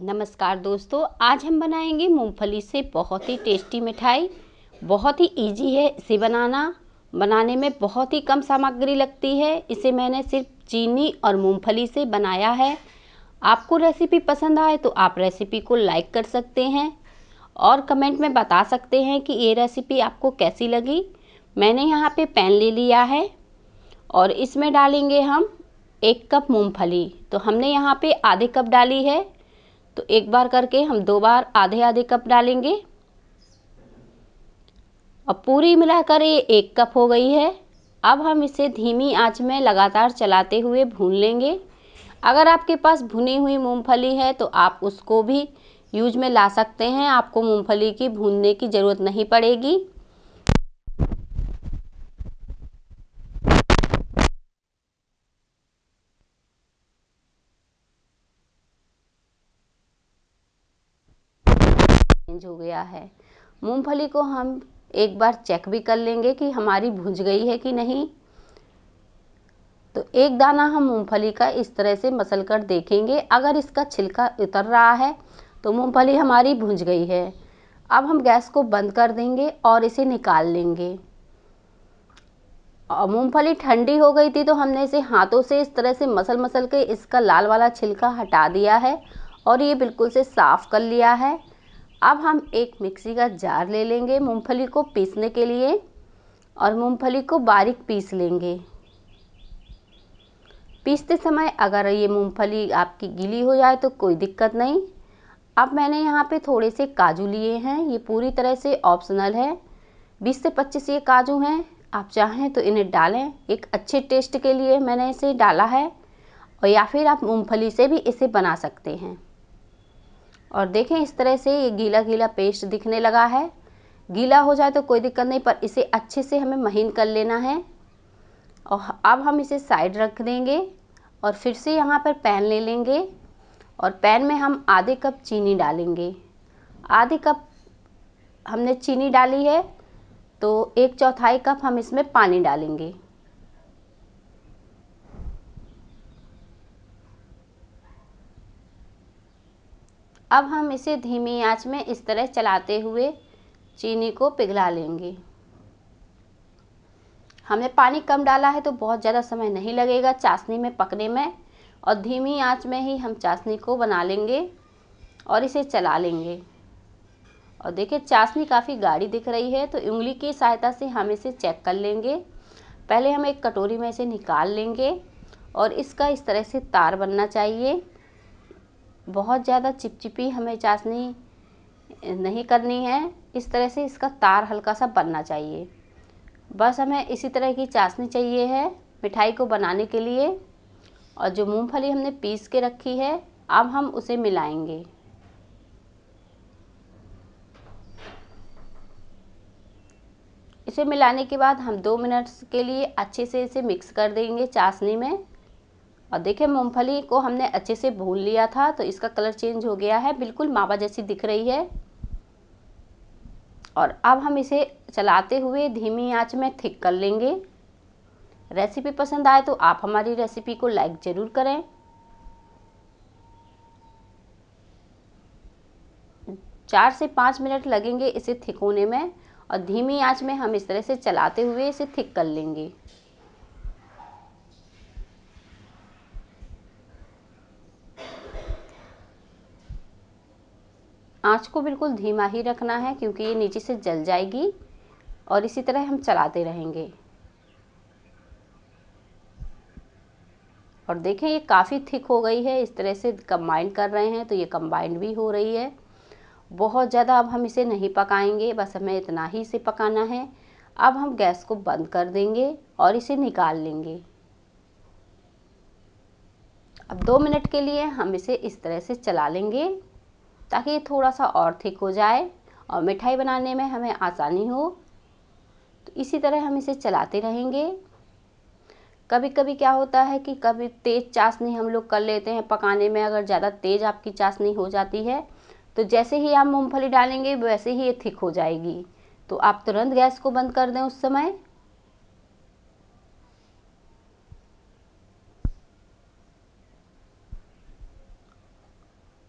नमस्कार दोस्तों आज हम बनाएंगे मूंगफली से बहुत ही टेस्टी मिठाई बहुत ही इजी है इसे बनाना बनाने में बहुत ही कम सामग्री लगती है इसे मैंने सिर्फ चीनी और मूंगफली से बनाया है आपको रेसिपी पसंद आए तो आप रेसिपी को लाइक कर सकते हैं और कमेंट में बता सकते हैं कि ये रेसिपी आपको कैसी लगी मैंने यहाँ पर पैन ले लिया है और इसमें डालेंगे हम एक कप मूंगफली तो हमने यहाँ पे आधे कप डाली है तो एक बार करके हम दो बार आधे आधे कप डालेंगे अब पूरी मिलाकर ये एक कप हो गई है अब हम इसे धीमी आंच में लगातार चलाते हुए भून लेंगे अगर आपके पास भुनी हुई मूंगफली है तो आप उसको भी यूज में ला सकते हैं आपको मूंगफली की भूनने की ज़रूरत नहीं पड़ेगी चेंज हो गया है मूंगफली को हम एक बार चेक भी कर लेंगे कि हमारी भुंज गई है कि नहीं तो एक दाना हम मूंगफली का इस तरह से मसल कर देखेंगे अगर इसका छिलका उतर रहा है तो मूंगफली हमारी भुंज गई है अब हम गैस को बंद कर देंगे और इसे निकाल लेंगे और मूँगफली ठंडी हो गई थी तो हमने इसे हाथों से इस तरह से मसल मसल के इसका लाल वाला छिलका हटा दिया है और ये बिल्कुल से साफ़ कर लिया है अब हम एक मिक्सी का जार ले लेंगे मूंगफली को पीसने के लिए और मूंगफली को बारीक पीस लेंगे पीसते समय अगर ये मूंगफली आपकी गीली हो जाए तो कोई दिक्कत नहीं अब मैंने यहाँ पे थोड़े से काजू लिए हैं ये पूरी तरह से ऑप्शनल है 20 से 25 ये काजू हैं आप चाहें तो इन्हें डालें एक अच्छे टेस्ट के लिए मैंने इसे डाला है और या फिर आप मूंगफली से भी इसे बना सकते हैं और देखें इस तरह से ये गीला गीला पेस्ट दिखने लगा है गीला हो जाए तो कोई दिक्कत नहीं पर इसे अच्छे से हमें महीन कर लेना है और अब हम इसे साइड रख देंगे और फिर से यहाँ पर पैन ले लेंगे और पैन में हम आधे कप चीनी डालेंगे आधे कप हमने चीनी डाली है तो एक चौथाई कप हम इसमें पानी डालेंगे अब हम इसे धीमी आंच में इस तरह चलाते हुए चीनी को पिघला लेंगे हमने पानी कम डाला है तो बहुत ज़्यादा समय नहीं लगेगा चाशनी में पकने में और धीमी आंच में ही हम चाशनी को बना लेंगे और इसे चला लेंगे और देखिए चाशनी काफ़ी गाढ़ी दिख रही है तो उंगली की सहायता से हम इसे चेक कर लेंगे पहले हम एक कटोरी में इसे निकाल लेंगे और इसका इस तरह से तार बनना चाहिए बहुत ज़्यादा चिपचिपी हमें चाशनी नहीं करनी है इस तरह से इसका तार हल्का सा बनना चाहिए बस हमें इसी तरह की चाशनी चाहिए है मिठाई को बनाने के लिए और जो मूंगफली हमने पीस के रखी है अब हम उसे मिलाएंगे इसे मिलाने के बाद हम दो मिनट के लिए अच्छे से इसे मिक्स कर देंगे चाशनी में और देखिए मूंगफली को हमने अच्छे से भून लिया था तो इसका कलर चेंज हो गया है बिल्कुल मावा जैसी दिख रही है और अब हम इसे चलाते हुए धीमी आंच में थिक कर लेंगे रेसिपी पसंद आए तो आप हमारी रेसिपी को लाइक ज़रूर करें चार से पाँच मिनट लगेंगे इसे थिक होने में और धीमी आंच में हम इस तरह से चलाते हुए इसे थिक कर लेंगे आँच को बिल्कुल धीमा ही रखना है क्योंकि ये नीचे से जल जाएगी और इसी तरह हम चलाते रहेंगे और देखें ये काफ़ी थिक हो गई है इस तरह से कम्बाइंड कर रहे हैं तो ये कंबाइंड भी हो रही है बहुत ज़्यादा अब हम इसे नहीं पकाएंगे बस हमें इतना ही इसे पकाना है अब हम गैस को बंद कर देंगे और इसे निकाल लेंगे अब दो मिनट के लिए हम इसे इस तरह से चला लेंगे ताकि थोड़ा सा और थिक हो जाए और मिठाई बनाने में हमें आसानी हो तो इसी तरह हम इसे चलाते रहेंगे कभी कभी क्या होता है कि कभी तेज़ चाशनी हम लोग कर लेते हैं पकाने में अगर ज़्यादा तेज़ आपकी चाशनी हो जाती है तो जैसे ही आप मूँगफली डालेंगे वैसे ही ये थिक हो जाएगी तो आप तुरंत गैस को बंद कर दें उस समय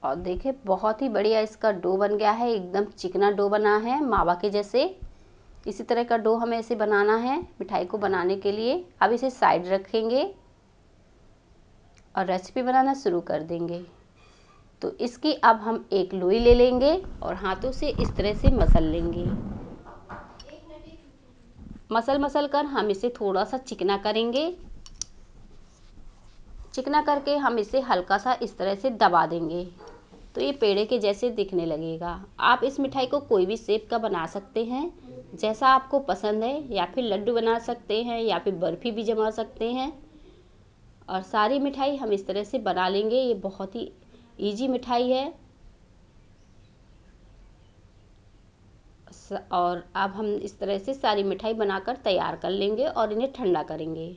और देखिए बहुत ही बढ़िया इसका डो बन गया है एकदम चिकना डो बना है मावा के जैसे इसी तरह का डो हमें ऐसे बनाना है मिठाई को बनाने के लिए अब इसे साइड रखेंगे और रेसिपी बनाना शुरू कर देंगे तो इसकी अब हम एक लोई ले लेंगे और हाथों से इस तरह से मसल लेंगे मसल मसल कर हम इसे थोड़ा सा चिकना करेंगे चिकना करके हम इसे हल्का सा इस तरह से दबा देंगे तो ये पेड़े के जैसे दिखने लगेगा आप इस मिठाई को कोई भी शेप का बना सकते हैं जैसा आपको पसंद है या फिर लड्डू बना सकते हैं या फिर बर्फ़ी भी जमा सकते हैं और सारी मिठाई हम इस तरह से बना लेंगे ये बहुत ही ईजी मिठाई है और अब हम इस तरह से सारी मिठाई बनाकर तैयार कर लेंगे और इन्हें ठंडा करेंगे